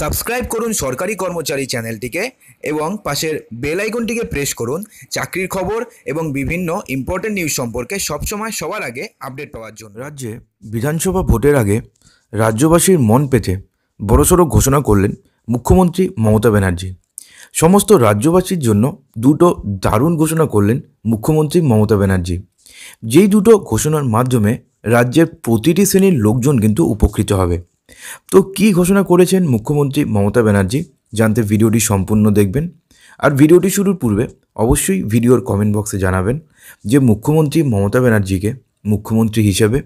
subscribe করুন সরকারি কর্মচারী চ্যানেলটিকে এবং পাশের বেল আইকনটিকে প্রেস করুন চাকরির খবর এবং বিভিন্ন ইম্পর্টেন্ট নিউজ সম্পর্কে সবসময় সবার আগে আপডেট পাওয়ার জন্য রাজ্যে বিধানসভা ভোটের আগে রাজ্যবাসীর মন পেতে বড়সড় ঘোষণা করলেন মুখ্যমন্ত্রী মমতা ব্যানার্জি সমস্ত রাজ্যবাসীর জন্য দুটো দারুণ ঘোষণা করলেন মুখ্যমন্ত্রী মমতা ব্যানার্জি যেই দুটো ঘোষণার মাধ্যমে রাজ্যের প্রতিটি শ্রেণীর লোকজন কিন্তু উপকৃত হবে তো কি ঘোষণা করেছেন মুখ্যমন্ত্রী মমতা ব্যানার্জি জানতে ভিডিওটি সম্পূর্ণ দেখবেন আর ভিডিওটি শুরুর পূর্বে অবশ্যই ভিডিওর কমেন্ট বক্সে জানাবেন যে মুখ্যমন্ত্রী মমতা ব্যানার্জিকে মুখ্যমন্ত্রী হিসেবে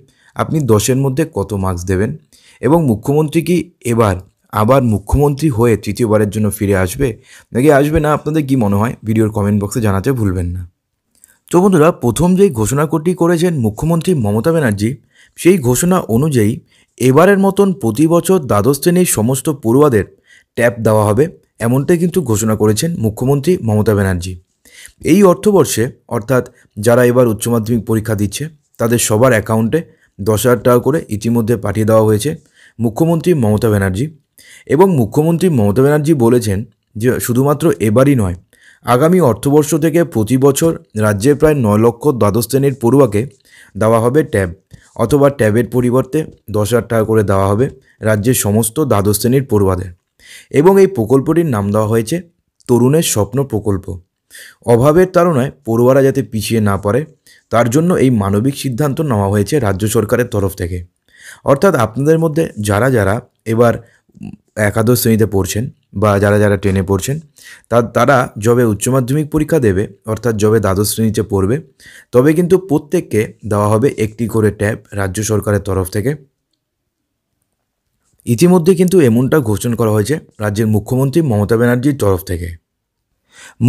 আপনি দশের মধ্যে কত মার্কস দেবেন এবং মুখ্যমন্ত্রী কি এবার আবার মুখ্যমন্ত্রী হয়ে তৃতীয়বারের জন্য ফিরে আসবে নাকি আসবে না আপনাদের কি মনে হয় ভিডিওর কমেন্ট বক্সে জানাতে ভুলবেন না তো বন্ধুরা প্রথম যেই ঘোষণা কোটি করেছেন মুখ্যমন্ত্রী মমতা ব্যানার্জি সেই ঘোষণা অনুযায়ী এবারের মতন প্রতি বছর দ্বাদশ শ্রেণীর সমস্ত পড়ুয়াদের ট্যাব দেওয়া হবে এমনটাই কিন্তু ঘোষণা করেছেন মুখ্যমন্ত্রী মমতা ব্যানার্জি এই অর্থবর্ষে অর্থাৎ যারা এবার উচ্চ মাধ্যমিক পরীক্ষা দিচ্ছে তাদের সবার অ্যাকাউন্টে দশ হাজার টাকা করে ইতিমধ্যে পাঠিয়ে দেওয়া হয়েছে মুখ্যমন্ত্রী মমতা ব্যানার্জি এবং মুখ্যমন্ত্রী মমতা ব্যানার্জি বলেছেন যে শুধুমাত্র এবারই নয় আগামী অর্থবর্ষ থেকে প্রতি বছর রাজ্যের প্রায় নয় লক্ষ দ্বাদশ শ্রেণীর পড়ুয়াকে দেওয়া হবে ট্যাব অথবা ট্যাবের পরিবর্তে দশ হাজার টাকা করে দেওয়া হবে রাজ্যের সমস্ত দ্বাদশ শ্রেণীর পড়ুয়াদের এবং এই প্রকল্পটির নাম দেওয়া হয়েছে তরুণের স্বপ্ন প্রকল্প অভাবের তারণায় পড়ুয়ারা যাতে পিছিয়ে না পড়ে তার জন্য এই মানবিক সিদ্ধান্ত নেওয়া হয়েছে রাজ্য সরকারের তরফ থেকে অর্থাৎ আপনাদের মধ্যে যারা যারা এবার একাদশ শ্রেণীতে পড়ছেন বা যারা যারা টেনে পড়ছেন তা তারা যবে উচ্চ মাধ্যমিক পরীক্ষা দেবে অর্থাৎ যবে দ্বাদশ শ্রেণীতে পড়বে তবে কিন্তু প্রত্যেককে দেওয়া হবে একটি করে ট্যাব রাজ্য সরকারের তরফ থেকে ইতিমধ্যে কিন্তু এমনটা ঘোষণা করা হয়েছে রাজ্যের মুখ্যমন্ত্রী মমতা ব্যানার্জির তরফ থেকে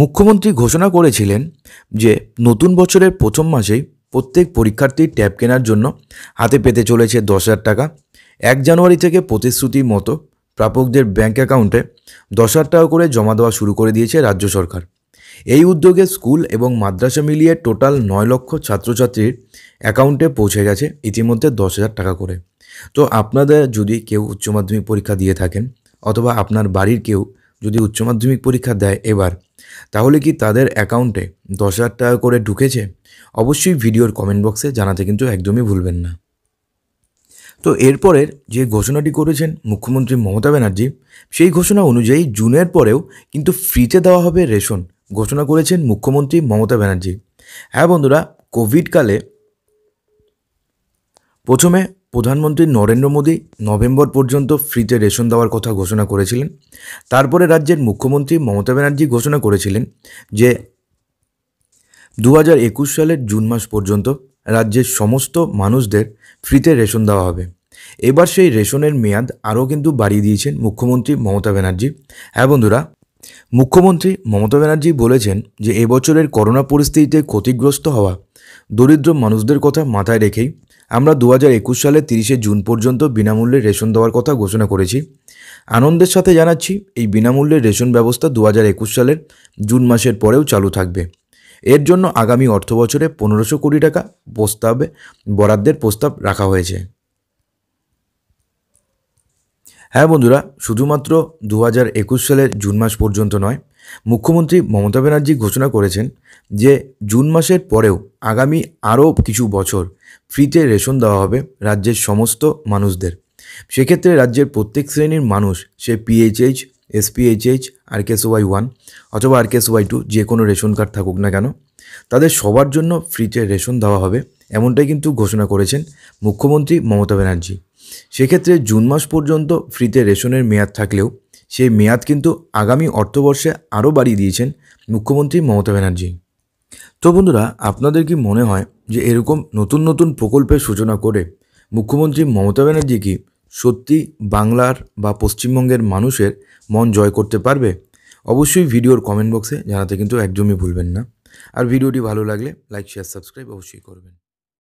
মুখ্যমন্ত্রী ঘোষণা করেছিলেন যে নতুন বছরের প্রথম মাসেই প্রত্যেক পরীক্ষার্থীর ট্যাব কেনার জন্য হাতে পেতে চলেছে দশ হাজার টাকা এক জানুয়ারি থেকে প্রতিশ্রুতি মতো প্রাপকদের ব্যাঙ্ক অ্যাকাউন্টে দশ হাজার টাকা করে জমা দেওয়া শুরু করে দিয়েছে রাজ্য সরকার এই উদ্যোগে স্কুল এবং মাদ্রাসা মিলিয়ে টোটাল নয় লক্ষ ছাত্রছাত্রীর অ্যাকাউন্টে পৌঁছে গেছে ইতিমধ্যে দশ হাজার টাকা করে তো আপনাদের যদি কেউ উচ্চ মাধ্যমিক পরীক্ষা দিয়ে থাকেন অথবা আপনার বাড়ির কেউ যদি উচ্চ মাধ্যমিক পরীক্ষা দেয় এবার তাহলে কি তাদের অ্যাকাউন্টে দশ হাজার টাকা করে ঢুকেছে অবশ্যই ভিডিওর কমেন্ট বক্সে জানাতে কিন্তু একদমই ভুলবেন না তো এরপরের যে ঘোষণাটি করেছেন মুখ্যমন্ত্রী মমতা ব্যানার্জি সেই ঘোষণা অনুযায়ী জুনের পরেও কিন্তু ফ্রিতে দেওয়া হবে রেশন ঘোষণা করেছেন মুখ্যমন্ত্রী মমতা ব্যানার্জি হ্যাঁ বন্ধুরা কোভিডকালে প্রথমে প্রধানমন্ত্রী নরেন্দ্র মোদী নভেম্বর পর্যন্ত ফ্রিতে রেশন দেওয়ার কথা ঘোষণা করেছিলেন তারপরে রাজ্যের মুখ্যমন্ত্রী মমতা ব্যানার্জি ঘোষণা করেছিলেন যে দু সালের জুন মাস পর্যন্ত রাজ্যের সমস্ত মানুষদের ফ্রিতে রেশন দেওয়া হবে এবার সেই রেশনের মেয়াদ আরও কিন্তু বাড়িয়ে দিয়েছেন মুখ্যমন্ত্রী মমতা ব্যানার্জি হ্যাঁ বন্ধুরা মুখ্যমন্ত্রী মমতা ব্যানার্জি বলেছেন যে এবছরের করোনা পরিস্থিতিতে ক্ষতিগ্রস্ত হওয়া দরিদ্র মানুষদের কথা মাথায় রেখেই আমরা দু হাজার একুশ সালে তিরিশে জুন পর্যন্ত বিনামূল্যে রেশন দেওয়ার কথা ঘোষণা করেছি আনন্দের সাথে জানাচ্ছি এই বিনামূল্যে রেশন ব্যবস্থা দু হাজার একুশ সালের জুন মাসের পরেও চালু থাকবে এর জন্য আগামী অর্থ বছরে পনেরোশো কোটি টাকা প্রস্তাবে বরাদ্দের প্রস্তাব রাখা হয়েছে হ্যাঁ বন্ধুরা শুধুমাত্র দু হাজার একুশ সালের জুন মাস পর্যন্ত নয় মুখ্যমন্ত্রী মমতা ব্যানার্জি ঘোষণা করেছেন যে জুন মাসের পরেও আগামী আরও কিছু বছর ফ্রিতে রেশন দেওয়া হবে রাজ্যের সমস্ত মানুষদের সেক্ষেত্রে রাজ্যের প্রত্যেক শ্রেণীর মানুষ সে পিএইচএইচ এসপিএইচএইচ ওয়াই ওয়ান অথবা ওয়াই টু যে কোনো রেশন কার্ড থাকুক না কেন তাদের সবার জন্য ফ্রিতে রেশন দেওয়া হবে এমনটাই কিন্তু ঘোষণা করেছেন মুখ্যমন্ত্রী মমতা ব্যানার্জি সেক্ষেত্রে জুন মাস পর্যন্ত ফ্রিতে রেশনের মেয়াদ থাকলেও সেই মেয়াদ কিন্তু আগামী অর্থবর্ষে আরও বাড়িয়ে দিয়েছেন মুখ্যমন্ত্রী মমতা ব্যানার্জি তো বন্ধুরা আপনাদের কি মনে হয় যে এরকম নতুন নতুন প্রকল্পের সূচনা করে মুখ্যমন্ত্রী মমতা ব্যানার্জি কি সত্যি বাংলার বা পশ্চিমবঙ্গের মানুষের মন জয় করতে পারবে অবশ্যই ভিডিওর কমেন্ট বক্সে জানাতে কিন্তু একদমই ভুলবেন না আর ভিডিওটি ভালো লাগলে লাইক শেয়ার সাবস্ক্রাইব অবশ্যই করবেন